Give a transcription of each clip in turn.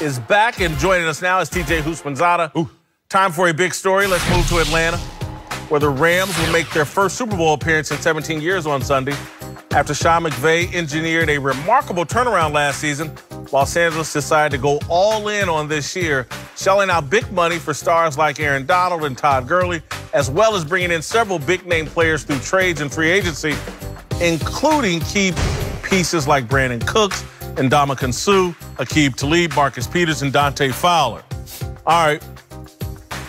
is back, and joining us now is TJ Husmanzada. Ooh. Time for a big story. Let's move to Atlanta, where the Rams will make their first Super Bowl appearance in 17 years on Sunday. After Sean McVay engineered a remarkable turnaround last season, Los Angeles decided to go all in on this year, shelling out big money for stars like Aaron Donald and Todd Gurley, as well as bringing in several big name players through trades and free agency, including key pieces like Brandon Cooks and Dominican Sue. Akib Talib, Marcus Peters, and Dante Fowler. All right.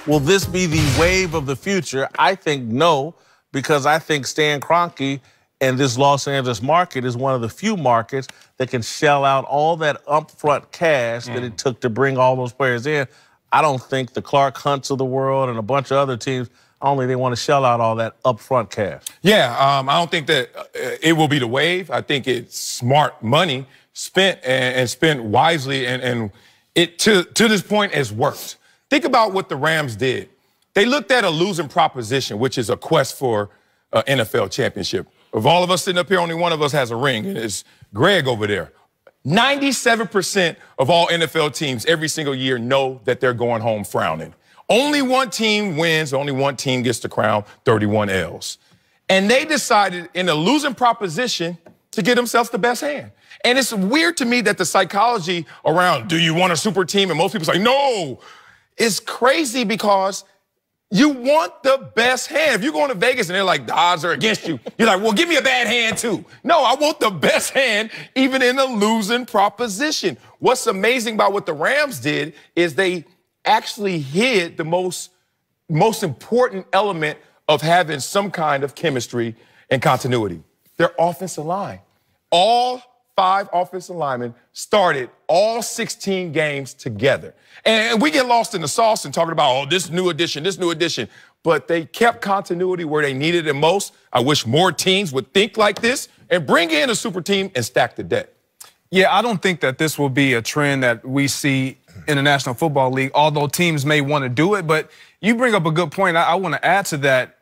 Will this be the wave of the future? I think no, because I think Stan Kroenke and this Los Angeles market is one of the few markets that can shell out all that upfront cash mm. that it mm. took to bring all those players in. I don't think the Clark Hunts of the world and a bunch of other teams only they want to shell out all that upfront cash. Yeah, um, I don't think that uh, it will be the wave. I think it's smart money spent and, and spent wisely, and, and it to, to this point has worked. Think about what the Rams did. They looked at a losing proposition, which is a quest for an NFL championship. Of all of us sitting up here, only one of us has a ring, and it's Greg over there. 97% of all NFL teams every single year know that they're going home frowning. Only one team wins, only one team gets the crown, 31 L's. And they decided in a losing proposition, to get themselves the best hand. And it's weird to me that the psychology around, do you want a super team? And most people say, no. It's crazy because you want the best hand. If you're going to Vegas and they're like, the odds are against you, you're like, well, give me a bad hand too. No, I want the best hand, even in a losing proposition. What's amazing about what the Rams did is they actually hid the most, most important element of having some kind of chemistry and continuity their offensive line. All five offensive linemen started all 16 games together. And we get lost in the sauce and talking about, oh, this new addition, this new addition. But they kept continuity where they needed it most. I wish more teams would think like this and bring in a super team and stack the deck. Yeah, I don't think that this will be a trend that we see in the National Football League, although teams may want to do it. But you bring up a good point. I, I want to add to that.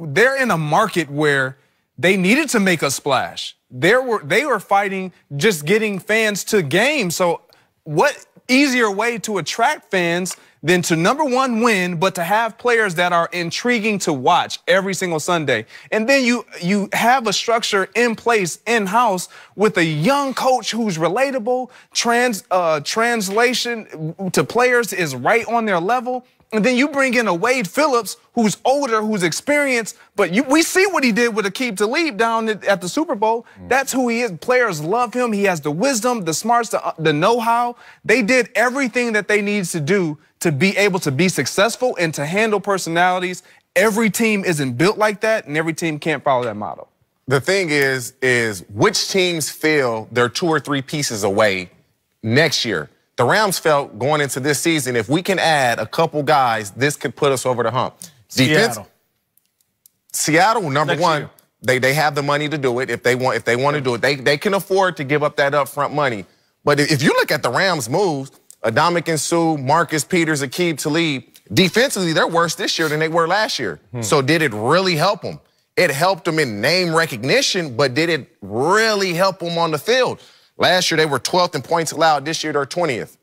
They're in a market where – they needed to make a splash. There were they were fighting just getting fans to games. So what easier way to attract fans than to number one win, but to have players that are intriguing to watch every single Sunday. And then you you have a structure in place in house with a young coach who's relatable, trans uh, translation to players is right on their level. And then you bring in a Wade Phillips who's older, who's experienced, but you, we see what he did with Akeem Talib down at the Super Bowl. Mm. That's who he is. Players love him. He has the wisdom, the smarts, the, uh, the know-how. They did everything that they needed to do to be able to be successful and to handle personalities. Every team isn't built like that, and every team can't follow that model. The thing is, is which teams feel they're two or three pieces away next year the Rams felt going into this season, if we can add a couple guys, this could put us over the hump. Defense, Seattle. Seattle, number Next one, they, they have the money to do it if they want if they want to do it. They they can afford to give up that upfront money. But if you look at the Rams' moves, Adamic and Sue, Marcus Peters, Akeem Talib, defensively they're worse this year than they were last year. Hmm. So did it really help them? It helped them in name recognition, but did it really help them on the field? Last year, they were 12th in points allowed. This year, they're 20th.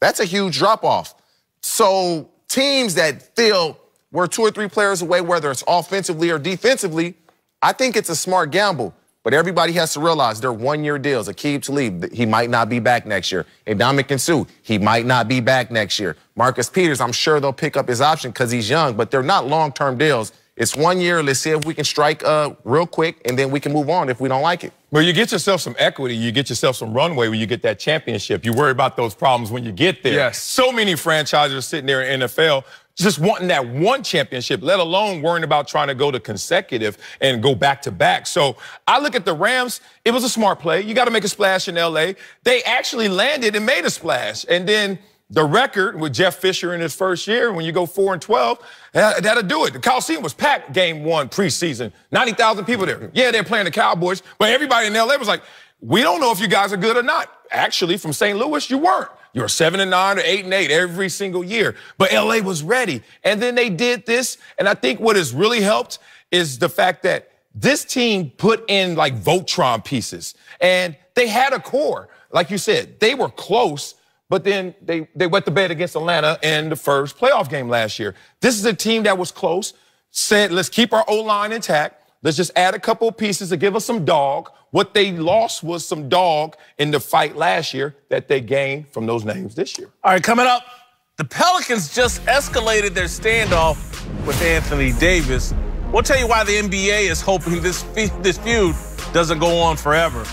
That's a huge drop off. So teams that feel we're two or three players away, whether it's offensively or defensively, I think it's a smart gamble. But everybody has to realize they're one-year deals. Akeem Talib, he might not be back next year. Dominic Sue, he might not be back next year. Marcus Peters, I'm sure they'll pick up his option because he's young, but they're not long-term deals. It's one year. Let's see if we can strike uh, real quick, and then we can move on if we don't like it. Well, you get yourself some equity. You get yourself some runway when you get that championship. You worry about those problems when you get there. Yes. So many franchises sitting there in NFL just wanting that one championship, let alone worrying about trying to go to consecutive and go back to back. So I look at the Rams. It was a smart play. You got to make a splash in LA. They actually landed and made a splash, and then. The record with Jeff Fisher in his first year, when you go 4 and 12, that, will do it. The Coliseum was packed game one preseason. 90,000 people there. Yeah, they're playing the Cowboys, but everybody in LA was like, we don't know if you guys are good or not. Actually, from St. Louis, you weren't. You were seven and nine or eight and eight every single year. But LA was ready. And then they did this. And I think what has really helped is the fact that this team put in like Voltron pieces and they had a core. Like you said, they were close but then they, they wet the bed against Atlanta in the first playoff game last year. This is a team that was close, said, let's keep our O line intact. Let's just add a couple pieces to give us some dog. What they lost was some dog in the fight last year that they gained from those names this year. All right, coming up, the Pelicans just escalated their standoff with Anthony Davis. We'll tell you why the NBA is hoping this, this feud doesn't go on forever.